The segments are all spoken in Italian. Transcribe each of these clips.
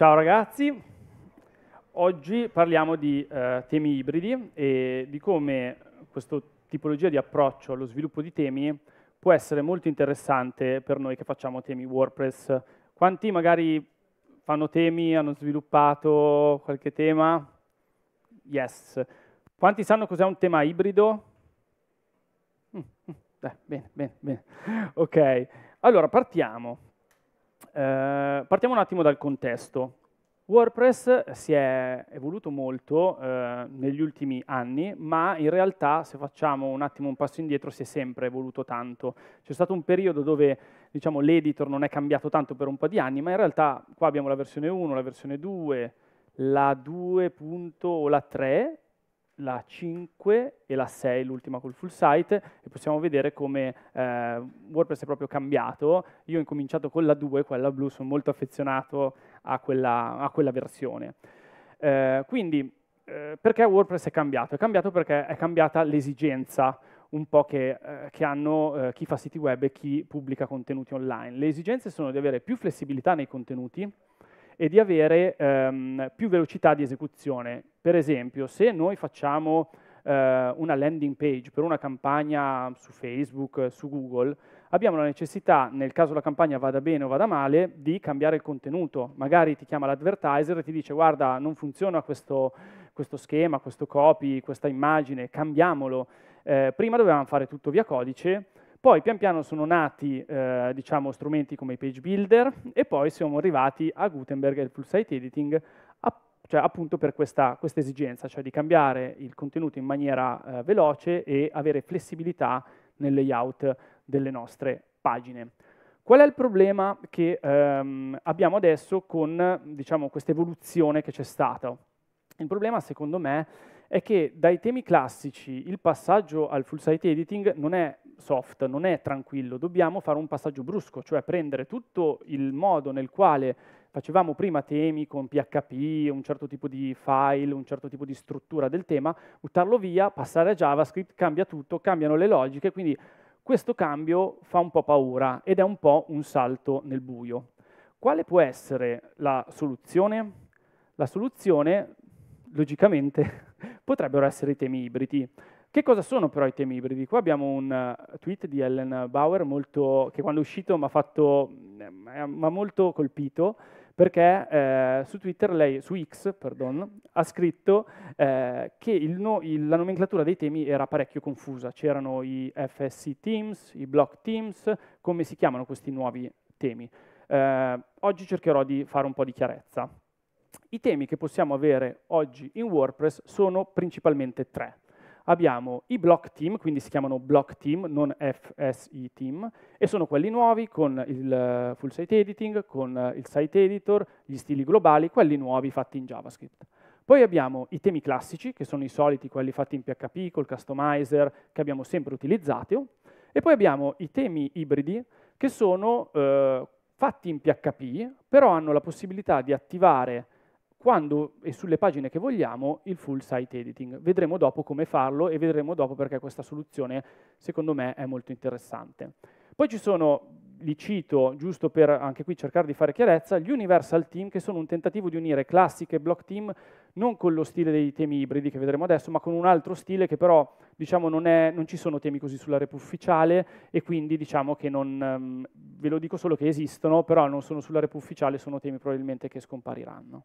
Ciao ragazzi, oggi parliamo di eh, temi ibridi e di come questa tipologia di approccio allo sviluppo di temi può essere molto interessante per noi che facciamo temi WordPress. Quanti magari fanno temi, hanno sviluppato qualche tema? Yes. Quanti sanno cos'è un tema ibrido? Mm, mm, eh, bene, bene, bene. Ok, allora partiamo. Eh, partiamo un attimo dal contesto. WordPress si è evoluto molto eh, negli ultimi anni, ma in realtà se facciamo un attimo un passo indietro si è sempre evoluto tanto. C'è stato un periodo dove diciamo, l'editor non è cambiato tanto per un po' di anni, ma in realtà qua abbiamo la versione 1, la versione 2, la 2. o la 3 la 5 e la 6, l'ultima col full site, e possiamo vedere come eh, WordPress è proprio cambiato. Io ho incominciato con la 2, quella blu, sono molto affezionato a quella, a quella versione. Eh, quindi, eh, perché WordPress è cambiato? È cambiato perché è cambiata l'esigenza un po' che, eh, che hanno eh, chi fa siti web e chi pubblica contenuti online. Le esigenze sono di avere più flessibilità nei contenuti, e di avere ehm, più velocità di esecuzione. Per esempio, se noi facciamo eh, una landing page per una campagna su Facebook, su Google, abbiamo la necessità, nel caso la campagna vada bene o vada male, di cambiare il contenuto. Magari ti chiama l'advertiser e ti dice guarda, non funziona questo, questo schema, questo copy, questa immagine, cambiamolo. Eh, prima dovevamo fare tutto via codice, poi pian piano sono nati eh, diciamo, strumenti come i page builder e poi siamo arrivati a Gutenberg e il full site editing, cioè appunto per questa, questa esigenza, cioè di cambiare il contenuto in maniera eh, veloce e avere flessibilità nel layout delle nostre pagine. Qual è il problema che ehm, abbiamo adesso con diciamo, questa evoluzione che c'è stata? Il problema, secondo me, è che dai temi classici il passaggio al full site editing non è soft, non è tranquillo, dobbiamo fare un passaggio brusco, cioè prendere tutto il modo nel quale facevamo prima temi con PHP, un certo tipo di file, un certo tipo di struttura del tema, buttarlo via, passare a JavaScript, cambia tutto, cambiano le logiche, quindi questo cambio fa un po' paura ed è un po' un salto nel buio. Quale può essere la soluzione? La soluzione, logicamente, potrebbero essere i temi ibridi. Che cosa sono però i temi ibridi? Qua abbiamo un eh, tweet di Ellen Bauer molto, che quando è uscito mi ha fatto, m'ha mm, eh, molto colpito perché eh, su Twitter lei, su X, perdon, ha scritto eh, che il no, il, la nomenclatura dei temi era parecchio confusa. C'erano i FSC Teams, i Block Teams, come si chiamano questi nuovi temi. Eh, oggi cercherò di fare un po' di chiarezza. I temi che possiamo avere oggi in WordPress sono principalmente tre. Abbiamo i block team, quindi si chiamano block team, non FSI team, e sono quelli nuovi con il eh, full site editing, con eh, il site editor, gli stili globali, quelli nuovi fatti in JavaScript. Poi abbiamo i temi classici, che sono i soliti, quelli fatti in PHP, col customizer, che abbiamo sempre utilizzato. E poi abbiamo i temi ibridi, che sono eh, fatti in PHP, però hanno la possibilità di attivare quando e sulle pagine che vogliamo il full site editing. Vedremo dopo come farlo e vedremo dopo perché questa soluzione secondo me è molto interessante. Poi ci sono, li cito giusto per anche qui cercare di fare chiarezza, gli Universal Team che sono un tentativo di unire classiche e block team non con lo stile dei temi ibridi che vedremo adesso, ma con un altro stile che però diciamo, non, è, non ci sono temi così sulla repo ufficiale e quindi diciamo che non, ehm, ve lo dico solo che esistono, però non sono sulla repo ufficiale, sono temi probabilmente che scompariranno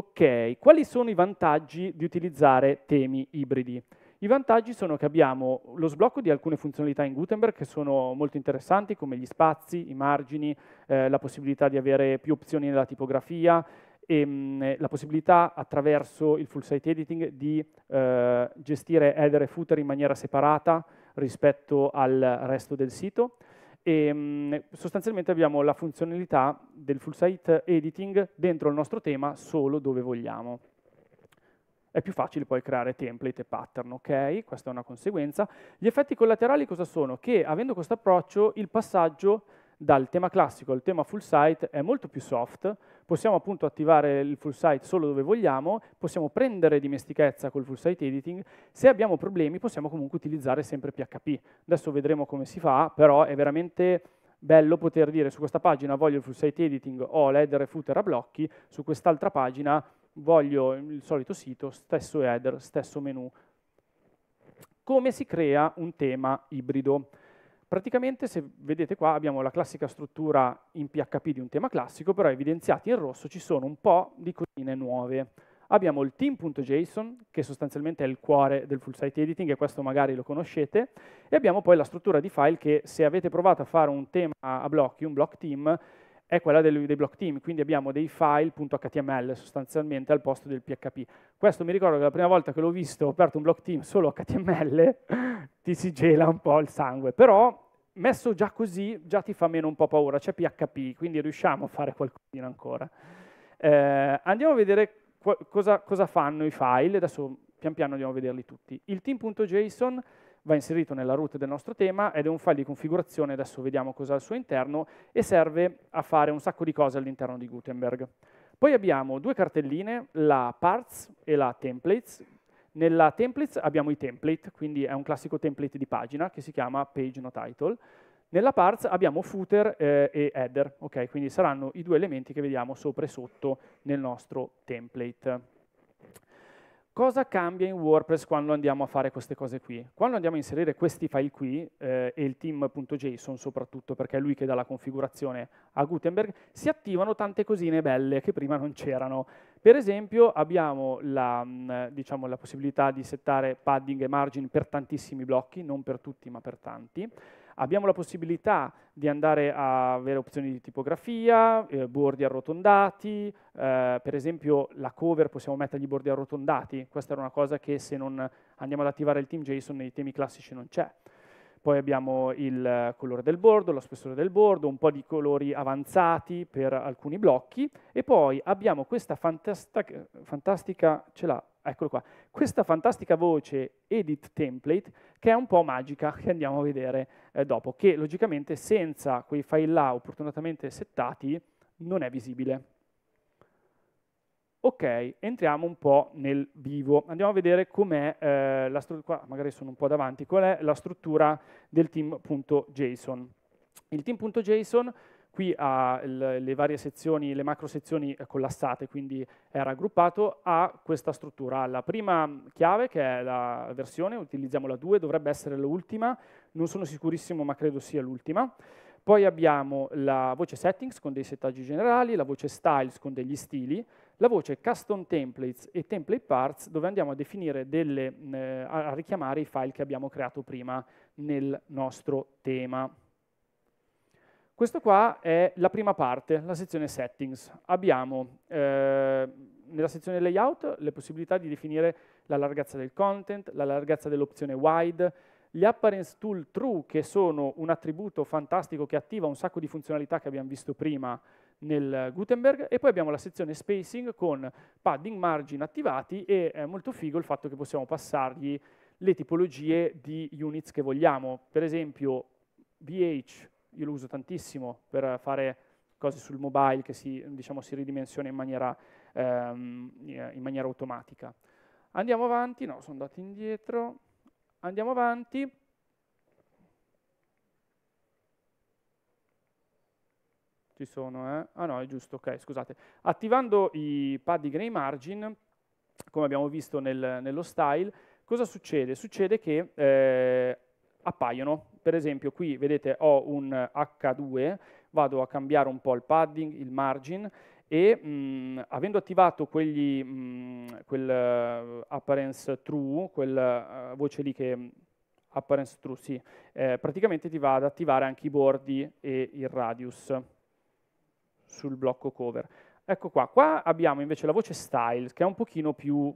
ok, quali sono i vantaggi di utilizzare temi ibridi? I vantaggi sono che abbiamo lo sblocco di alcune funzionalità in Gutenberg che sono molto interessanti, come gli spazi, i margini, eh, la possibilità di avere più opzioni nella tipografia, e, ehm, mh, la possibilità attraverso il full site editing di eh, gestire header e footer in maniera separata rispetto al resto del sito. E, ehm, sostanzialmente abbiamo la funzionalità del full site editing dentro il nostro tema solo dove vogliamo. È più facile poi creare template e pattern, ok? Questa è una conseguenza. Gli effetti collaterali cosa sono? Che avendo questo approccio il passaggio dal tema classico al tema full site è molto più soft, possiamo appunto attivare il full site solo dove vogliamo, possiamo prendere dimestichezza col full site editing, se abbiamo problemi possiamo comunque utilizzare sempre PHP. Adesso vedremo come si fa, però è veramente bello poter dire su questa pagina voglio il full site editing, ho l'header e footer a blocchi, su quest'altra pagina voglio il solito sito, stesso header, stesso menu. Come si crea un tema ibrido? Praticamente, se vedete qua, abbiamo la classica struttura in PHP di un tema classico, però evidenziati in rosso ci sono un po' di cosine nuove. Abbiamo il team.json, che sostanzialmente è il cuore del full site editing, e questo magari lo conoscete, e abbiamo poi la struttura di file che, se avete provato a fare un tema a blocchi, un block team, è quella dei, dei block team, quindi abbiamo dei file.html sostanzialmente al posto del PHP. Questo mi ricordo che la prima volta che l'ho visto, ho aperto un block team solo HTML, ti si gela un po' il sangue, però messo già così già ti fa meno un po' paura, c'è PHP, quindi riusciamo a fare qualcosina ancora. Eh, andiamo a vedere cosa, cosa fanno i file, adesso pian piano andiamo a vederli tutti. Il team.json va inserito nella root del nostro tema ed è un file di configurazione, adesso vediamo cosa ha al suo interno, e serve a fare un sacco di cose all'interno di Gutenberg. Poi abbiamo due cartelline, la parts e la templates. Nella templates abbiamo i template, quindi è un classico template di pagina che si chiama page no title. Nella parts abbiamo footer eh, e header, okay? quindi saranno i due elementi che vediamo sopra e sotto nel nostro template cosa cambia in WordPress quando andiamo a fare queste cose qui? Quando andiamo a inserire questi file qui, eh, e il team.json soprattutto, perché è lui che dà la configurazione a Gutenberg, si attivano tante cosine belle che prima non c'erano. Per esempio abbiamo la, mm, diciamo, la, possibilità di settare padding e margin per tantissimi blocchi, non per tutti ma per tanti. Abbiamo la possibilità di andare a avere opzioni di tipografia, eh, bordi arrotondati, eh, per esempio la cover possiamo mettergli bordi arrotondati, questa era una cosa che se non andiamo ad attivare il team JSON nei temi classici non c'è poi abbiamo il colore del bordo, lo spessore del bordo, un po' di colori avanzati per alcuni blocchi e poi abbiamo questa fantastica, fantastica ce l'ha, eccolo qua, questa fantastica voce edit template che è un po' magica che andiamo a vedere eh, dopo, che logicamente senza quei file là opportunamente settati non è visibile. Ok, entriamo un po' nel vivo. Andiamo a vedere com'è eh, la struttura, magari sono un po' davanti, qual è la struttura del team.json. Il team.json qui ha le varie sezioni, le macro sezioni collassate, quindi è raggruppato, ha questa struttura. La prima chiave, che è la versione, utilizziamo la 2, dovrebbe essere l'ultima, non sono sicurissimo ma credo sia l'ultima. Poi abbiamo la voce settings con dei settaggi generali, la voce styles con degli stili, la voce custom templates e template parts dove andiamo a definire delle, eh, a richiamare i file che abbiamo creato prima nel nostro tema. Questa qua è la prima parte, la sezione settings. Abbiamo eh, nella sezione layout le possibilità di definire la larghezza del content, la larghezza dell'opzione wide, gli apparence tool true che sono un attributo fantastico che attiva un sacco di funzionalità che abbiamo visto prima nel Gutenberg e poi abbiamo la sezione spacing con padding margin attivati e è eh, molto figo il fatto che possiamo passargli le tipologie di units che vogliamo. Per esempio VH, io lo uso tantissimo per fare cose sul mobile che si, diciamo, si ridimensiona in maniera, ehm, in maniera automatica. Andiamo avanti, no, sono andato indietro, andiamo avanti, Ci sono, eh? Ah no, è giusto, ok, scusate. Attivando i pad grain margin, come abbiamo visto nel, nello style, cosa succede? Succede che eh, appaiono, per esempio qui vedete ho un H2, vado a cambiare un po' il padding, il margin, e mh, mm, avendo attivato quegli, mh, mm, quel uh, eh, apparence true, quella uh, eh, voce lì che mm, apparence true, sì, eh, praticamente ti va ad attivare anche i bordi e il radius sul blocco cover. Ecco qua, qua abbiamo invece la voce style che è un pochino più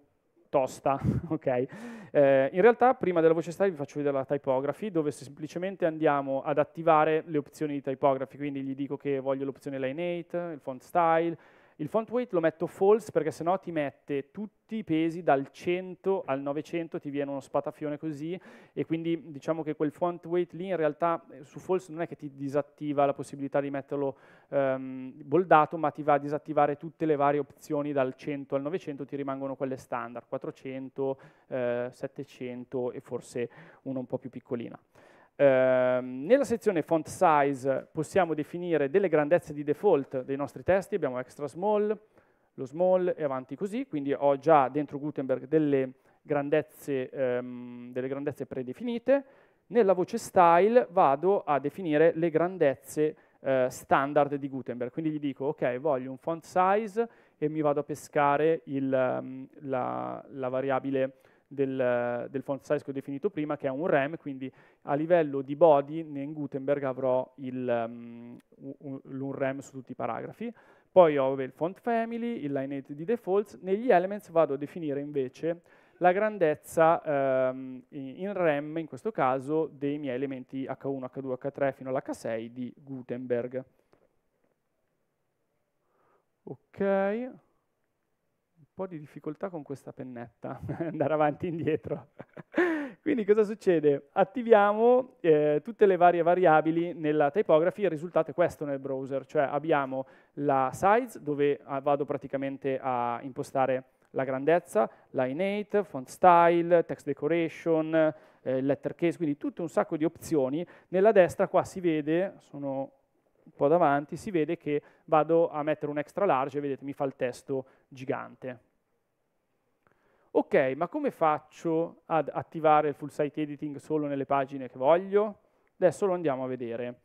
tosta, okay? eh, in realtà prima della voce style vi faccio vedere la typography dove semplicemente andiamo ad attivare le opzioni di typography, quindi gli dico che voglio l'opzione lineate, il font style, il font weight lo metto false perché sennò ti mette tutti i pesi dal 100 al 900, ti viene uno spatafione così e quindi diciamo che quel font weight lì in realtà eh, su false non è che ti disattiva la possibilità di metterlo ehm, boldato, ma ti va a disattivare tutte le varie opzioni dal 100 al 900, ti rimangono quelle standard, 400, eh, 700 e forse uno un po' più piccolina. Ehm, nella sezione font size possiamo definire delle grandezze di default dei nostri testi, abbiamo extra small, lo small e avanti così, quindi ho già dentro Gutenberg delle grandezze, ehm, delle grandezze predefinite. Nella voce style vado a definire le grandezze eh, standard di Gutenberg, quindi gli dico ok voglio un font size e mi vado a pescare il, ehm, la, la variabile del, del, font size che ho definito prima, che è un rem, quindi a livello di body in Gutenberg avrò il, um, un, rem su tutti i paragrafi. Poi ho il font family, il line 8 di defaults. Negli elements vado a definire invece la grandezza um, in rem, in questo caso, dei miei elementi H1, H2, H3 fino all'H6 di Gutenberg. Ok po' di difficoltà con questa pennetta, andare avanti e indietro. Quindi cosa succede? Attiviamo eh, tutte le varie variabili nella typography e il risultato è questo nel browser, cioè abbiamo la size dove ah, vado praticamente a impostare la grandezza, la innate, font style, text decoration, eh, letter case, quindi tutto un sacco di opzioni. Nella destra qua si vede, sono un po' davanti, si vede che vado a mettere un extra large e vedete mi fa il testo gigante. Ok, ma come faccio ad attivare il full site editing solo nelle pagine che voglio? Adesso lo andiamo a vedere.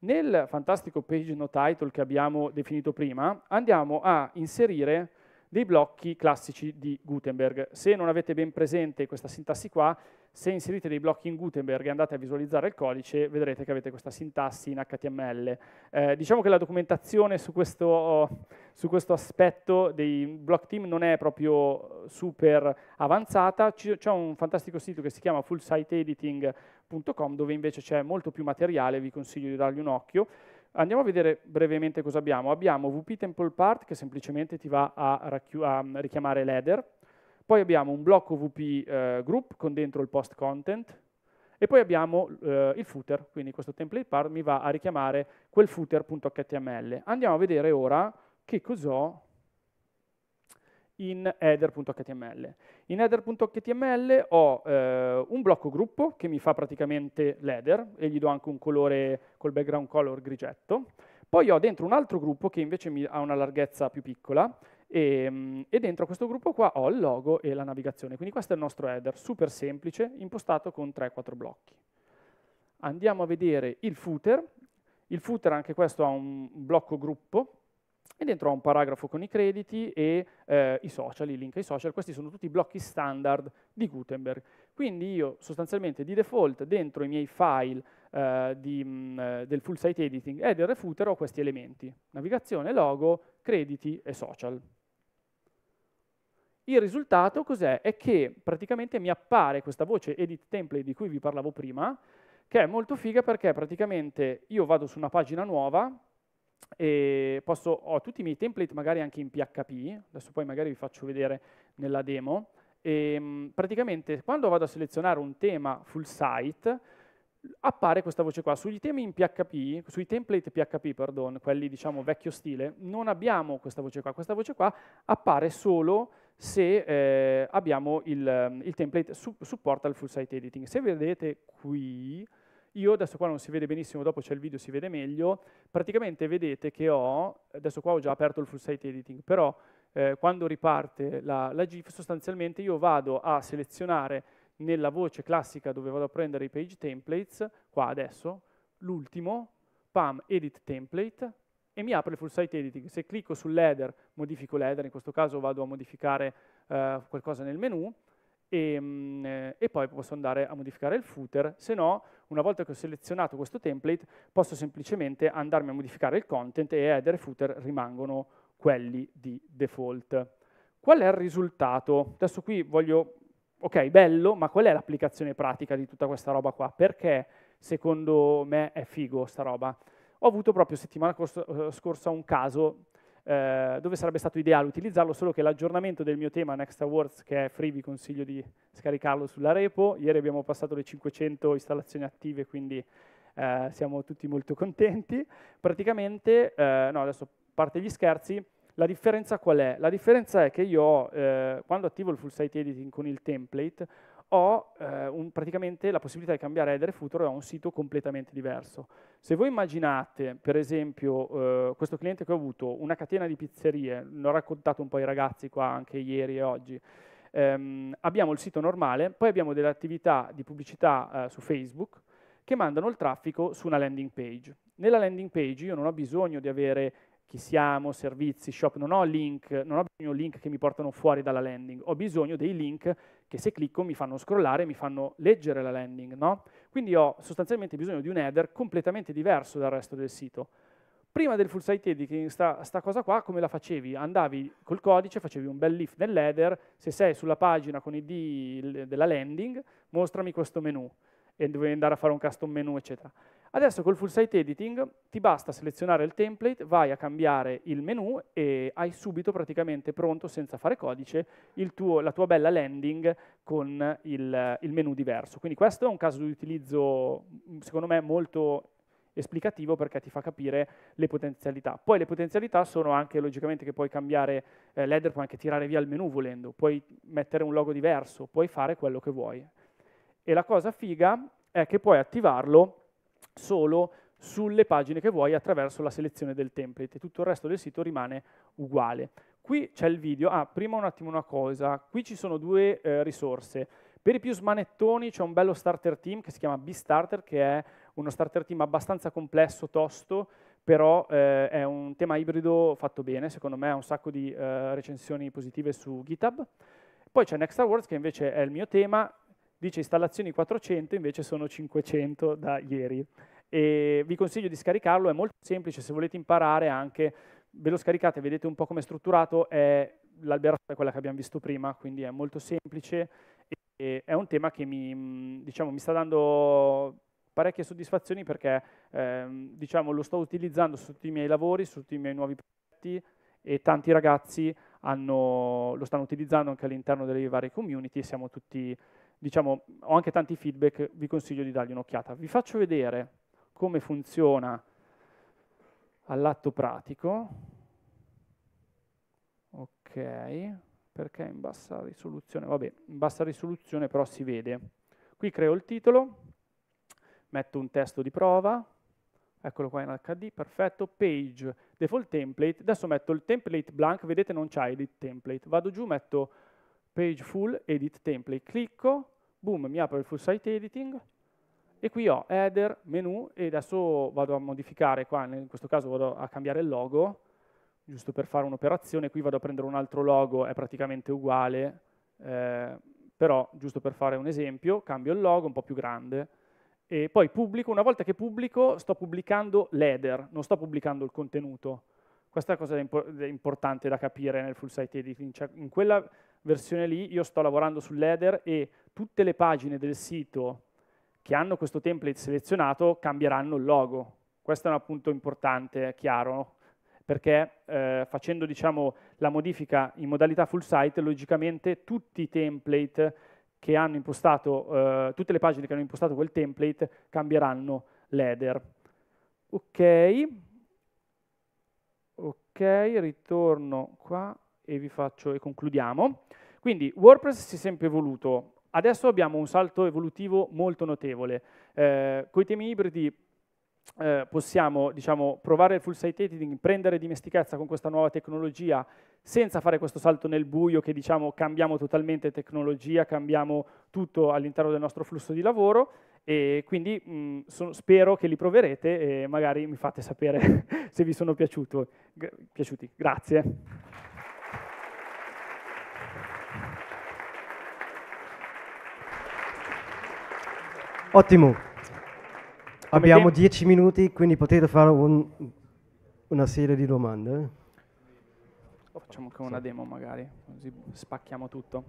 Nel fantastico page no title che abbiamo definito prima, andiamo a inserire dei blocchi classici di Gutenberg. Se non avete ben presente questa sintassi qua, se inserite dei blocchi in Gutenberg e andate a visualizzare il codice, vedrete che avete questa sintassi in HTML. Eh, diciamo che la documentazione su questo, su questo, aspetto dei block team non è proprio super avanzata, c'è un fantastico sito che si chiama fullsiteediting.com dove invece c'è molto più materiale, vi consiglio di dargli un occhio. Andiamo a vedere brevemente cosa abbiamo. Abbiamo VP Temple Part che semplicemente ti va a, a richiamare l'header, poi abbiamo un blocco VP eh, Group con dentro il post content, e poi abbiamo eh, il footer, quindi questo template part mi va a richiamare quel footer.html. Andiamo a vedere ora che cos'ho in header.html. In header.html ho eh, un blocco gruppo che mi fa praticamente l'header e gli do anche un colore col background color grigetto. Poi ho dentro un altro gruppo che invece ha una larghezza più piccola e, mm, e dentro questo gruppo qua ho il logo e la navigazione. Quindi questo è il nostro header, super semplice, impostato con 3-4 blocchi. Andiamo a vedere il footer. Il footer anche questo ha un blocco gruppo e dentro ho un paragrafo con i crediti e eh, i social, i link ai social, questi sono tutti i blocchi standard di Gutenberg. Quindi io sostanzialmente di default dentro i miei file eh, di, mh, mm, eh, del full site editing e del refuter ho questi elementi, navigazione, logo, crediti e social. Il risultato cos'è? È che praticamente mi appare questa voce edit template di cui vi parlavo prima, che è molto figa perché praticamente io vado su una pagina nuova, e posso, ho tutti i miei template magari anche in PHP, adesso poi magari vi faccio vedere nella demo, e, ehm, praticamente quando vado a selezionare un tema full site, appare questa voce qua. Sugli temi in PHP, sui template PHP, pardon, quelli diciamo vecchio stile, non abbiamo questa voce qua. Questa voce qua appare solo se eh, abbiamo il, il template supporta il full site editing. Se vedete qui, io adesso qua non si vede benissimo, dopo c'è il video, si vede meglio, praticamente vedete che ho, adesso qua ho già aperto il full site editing, però eh, quando riparte la, la GIF sostanzialmente io vado a selezionare nella voce classica dove vado a prendere i page templates, qua adesso, l'ultimo, pam, edit template, e mi apre il full site editing. Se clicco sul header, modifico l'header, in questo caso vado a modificare eh, qualcosa nel menu, e, ehm, eh, e, poi posso andare a modificare il footer, se no una volta che ho selezionato questo template posso semplicemente andarmi a modificare il content e header e footer rimangono quelli di default. Qual è il risultato? Adesso qui voglio, ok bello, ma qual è l'applicazione pratica di tutta questa roba qua? Perché secondo me è figo sta roba? Ho avuto proprio settimana eh, scorsa un caso eh, dove sarebbe stato ideale utilizzarlo, solo che l'aggiornamento del mio tema Next Awards, che è free, vi consiglio di scaricarlo sulla repo. Ieri abbiamo passato le 500 installazioni attive, quindi eh, siamo tutti molto contenti. Praticamente, eh, no, adesso parte gli scherzi, la differenza qual è? La differenza è che io, eh, quando attivo il full site editing con il template, ho eh, un, praticamente la possibilità di cambiare header e footer ho un sito completamente diverso. Se voi immaginate, per esempio, eh, questo cliente che ho avuto, una catena di pizzerie, l'ho raccontato un po' ai ragazzi qua anche ieri e oggi, ehm, abbiamo il sito normale, poi abbiamo delle attività di pubblicità eh, su Facebook che mandano il traffico su una landing page. Nella landing page io non ho bisogno di avere chi siamo, servizi, shop, non ho link, non ho bisogno di link che mi portano fuori dalla landing, ho bisogno dei link che se clicco mi fanno scrollare, mi fanno leggere la landing, no? Quindi ho sostanzialmente bisogno di un header completamente diverso dal resto del sito. Prima del full site editing, sta, sta cosa qua, come la facevi? Andavi col codice, facevi un bel lift nell'header, se sei sulla pagina con i D della landing, mostrami questo menu e dovevi andare a fare un custom menu, eccetera. Adesso col full site editing ti basta selezionare il template, vai a cambiare il menu e hai subito praticamente pronto, senza fare codice, tuo, la tua bella landing con il, il menu diverso. Quindi questo è un caso di utilizzo, secondo me, molto esplicativo perché ti fa capire le potenzialità. Poi le potenzialità sono anche logicamente che puoi cambiare eh, l'header, puoi anche tirare via il menu volendo, puoi mettere un logo diverso, puoi fare quello che vuoi e la cosa figa è che puoi attivarlo solo sulle pagine che vuoi attraverso la selezione del template, tutto il resto del sito rimane uguale. Qui c'è il video, ah, prima un attimo una cosa, qui ci sono due eh, risorse, per i più smanettoni c'è un bello starter team che si chiama B-Starter, che è uno starter team abbastanza complesso, tosto, però eh, è un tema ibrido fatto bene, secondo me ha un sacco di eh, recensioni positive su GitHub. Poi c'è Next Awards che invece è il mio tema, dice installazioni 400, invece sono 500 da ieri. E vi consiglio di scaricarlo, è molto semplice, se volete imparare anche, ve lo scaricate, vedete un po' come è strutturato, è l'alberato è quella che abbiamo visto prima, quindi è molto semplice e è un tema che mi, mm, diciamo, mi sta dando parecchie soddisfazioni perché ehm, diciamo, lo sto utilizzando su tutti i miei lavori, su tutti i miei nuovi progetti e tanti ragazzi hanno, lo stanno utilizzando anche all'interno delle varie community e siamo tutti diciamo, ho anche tanti feedback, vi consiglio di dargli un'occhiata. Vi faccio vedere come funziona all'atto pratico. Ok, perché in bassa risoluzione? Vabbè, in bassa risoluzione però si vede. Qui creo il titolo, metto un testo di prova, eccolo qua in HD, perfetto, page, default template, adesso metto il template blank, vedete non c'è edit template, vado giù, metto page full, edit template, clicco, boom, mi apre il full site editing e qui ho header, menu e adesso vado a modificare qua, in questo caso vado a cambiare il logo, giusto per fare un'operazione, qui vado a prendere un altro logo, è praticamente uguale, eh, però giusto per fare un esempio, cambio il logo, un po' più grande, e poi pubblico, una volta che pubblico sto pubblicando l'header, non sto pubblicando il contenuto. Questa è la cosa importante da capire nel full site editing, cioè in quella versione lì, io sto lavorando sull'header e tutte le pagine del sito che hanno questo template selezionato cambieranno il logo. Questo è un appunto importante, è chiaro, perché eh, facendo diciamo, la modifica in modalità full site, logicamente tutti i template che hanno impostato, eh, tutte le pagine che hanno impostato quel template cambieranno l'header. Ok, ok, ritorno qua e, vi faccio, e concludiamo. Quindi WordPress si è sempre evoluto, adesso abbiamo un salto evolutivo molto notevole. Eh, Con i temi ibridi eh, possiamo diciamo, provare il full site editing, prendere dimestichezza con questa nuova tecnologia senza fare questo salto nel buio che diciamo cambiamo totalmente tecnologia, cambiamo tutto all'interno del nostro flusso di lavoro e quindi mh, mm, so, spero che li proverete e magari mi fate sapere se vi sono piaciuti. Grazie. Ottimo. Abbiamo dieci minuti, quindi potete fare un, una serie di domande. Facciamo anche una demo magari, così spacchiamo tutto.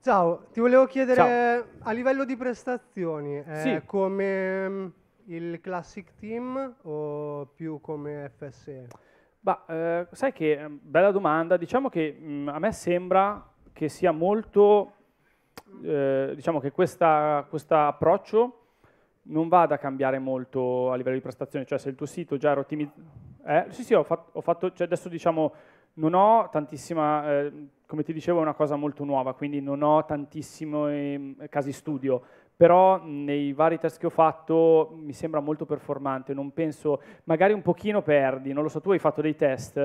Ciao, ti volevo chiedere Ciao. a livello di prestazioni, è eh, sì. come mm, il Classic Team o più come FSE? Bah, eh, sai che mm, bella domanda, diciamo che mh, mm, a me sembra che sia molto eh, diciamo che questo approccio non vada a cambiare molto a livello di prestazione, cioè se il tuo sito già era ottimizzato... Eh, sì, sì, ho fatto, ho fatto cioè adesso diciamo non ho tantissima, eh, come ti dicevo è una cosa molto nuova, quindi non ho tantissimi ehm, casi studio, però nei vari test che ho fatto mi sembra molto performante, non penso, magari un pochino perdi, non lo so, tu hai fatto dei test,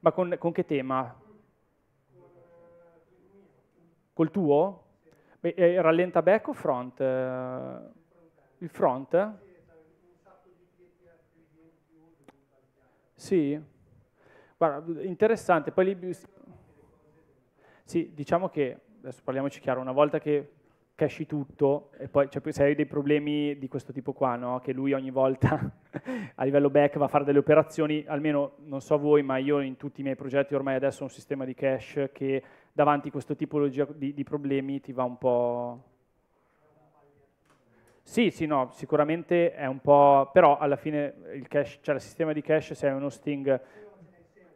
ma con, con che tema? Col tuo? Beh, eh, rallenta back o front? Eh, il front? Sì. Guarda, interessante. Poi lì... Sì, diciamo che, adesso parliamoci chiaro, una volta che cache tutto e poi cioè, se hai dei problemi di questo tipo qua, no? che lui ogni volta a livello back va a fare delle operazioni, almeno non so voi, ma io in tutti i miei progetti ormai adesso ho un sistema di cache che davanti a questo tipologia di, di problemi ti va un po'... Sì, sì, no, sicuramente è un po'... però alla fine il cache, cioè il sistema di cache se hai uno sting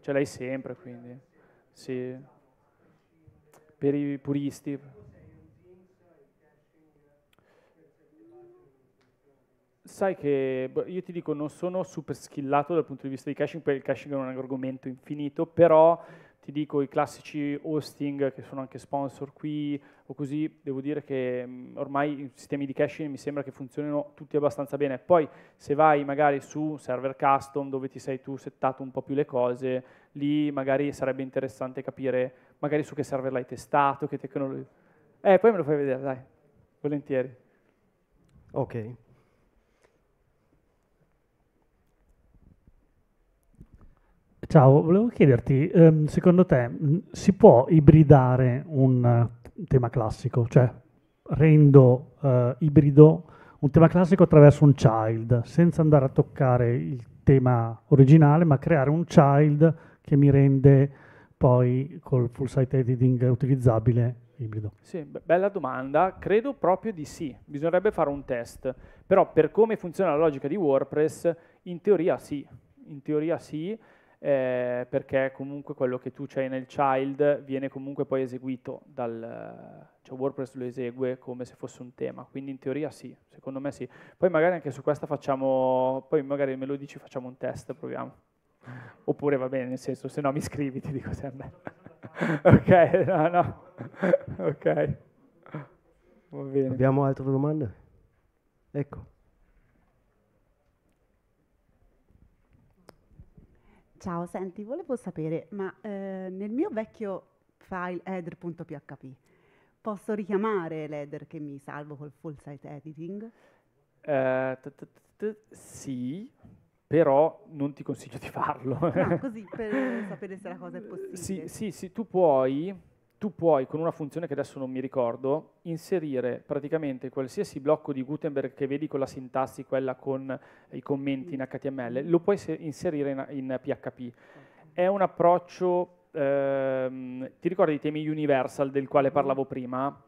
ce l'hai sempre, quindi... Sì. Per i puristi... sai che boh, io ti dico non sono super skillato dal punto di vista di caching perché il caching è un argomento infinito però ti dico i classici hosting che sono anche sponsor qui o così, devo dire che mh, mm, ormai i sistemi di caching mi sembra che funzionino tutti abbastanza bene. Poi se vai magari su server custom dove ti sei tu settato un po' più le cose, lì magari sarebbe interessante capire magari su che server l'hai testato, che tecnologia. Eh, poi me lo fai vedere, dai, volentieri. Ok. Ciao, volevo chiederti, ehm, secondo te mm, si può ibridare un eh, tema classico? Cioè rendo uh, ibrido un tema classico attraverso un child, senza andare a toccare il tema originale, ma creare un child che mi rende poi col full site editing utilizzabile ibrido? Sì, be- bella domanda. Credo proprio di sì. Bisognerebbe fare un test. Però per come funziona la logica di WordPress, in teoria sì. In teoria sì, eh, perché comunque quello che tu c'hai nel child viene comunque poi eseguito dal cioè WordPress lo esegue come se fosse un tema, quindi in teoria sì, secondo me sì. Poi magari anche su questa facciamo, poi magari me lo dici, facciamo un test, proviamo. Oppure va bene, nel senso, se no mi scrivi, ti dico se andai. ok, no, no. ok. Va bene. Abbiamo altre domande? Ecco. Ciao, senti, volevo sapere, ma eh, nel mio vecchio file header.php posso richiamare l'header che mi salvo col full site editing? Eh, sì, però non ti consiglio di farlo. No, così per sapere se la cosa è possibile. sì, sì tu puoi tu puoi, con una funzione che adesso non mi ricordo, inserire praticamente qualsiasi blocco di Gutenberg che vedi con la sintassi, quella con eh, i commenti in HTML, lo puoi inserire in, in PHP. È un approccio, ehm, ti ricordi i temi universal del quale mm-hmm. parlavo prima?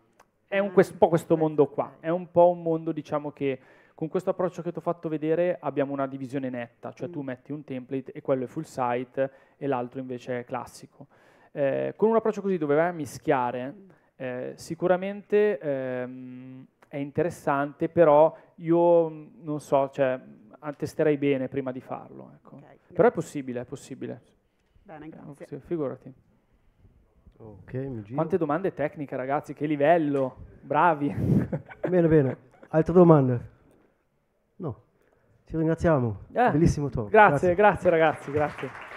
È un, ah, quest, un po' questo mondo qua, è un po' un mondo diciamo che con questo approccio che ti ho fatto vedere abbiamo una divisione netta, cioè tu mm. metti un template e quello è full site e l'altro invece è classico. Eh, con un approccio così dove vai a mischiare, eh, sicuramente ehm, è interessante, però io non so, cioè, testerei bene prima di farlo. Ecco. Okay, però è possibile, è possibile. Bene, eh, grazie. Eh, figurati. Okay, Quante domande tecniche, ragazzi, che livello, bravi. bene, bene. Altre domande? No. Ci ringraziamo. Eh, Bellissimo talk. Grazie, grazie, grazie ragazzi, grazie.